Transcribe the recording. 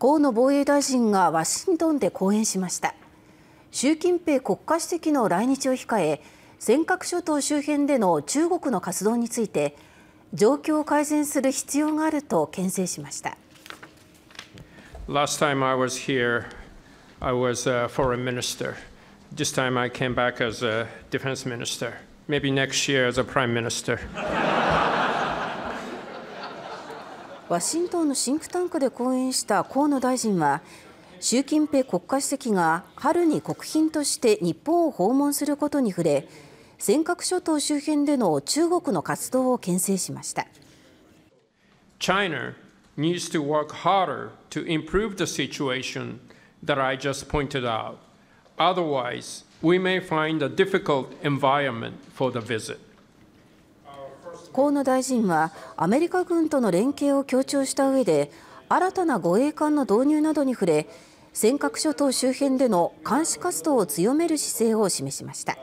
河野防衛大臣がワシントンで講演しました習近平国家主席の来日を控え尖閣諸島周辺での中国の活動について状況を改善する必要があると牽制しました Last time I was here, I was a foreign minister. This time I came back as a defense minister. Maybe next year as a prime minister. ワシントンのシンクタンクで講演した河野大臣は習近平国家主席が春に国賓として日本を訪問することに触れ尖閣諸島周辺での中国の活動を牽制しました。China needs to work harder to improve the situation that I just pointed out. Otherwise, we may find a difficult environment for the visit. 河野大臣はアメリカ軍との連携を強調した上で新たな護衛艦の導入などに触れ尖閣諸島周辺での監視活動を強める姿勢を示しました。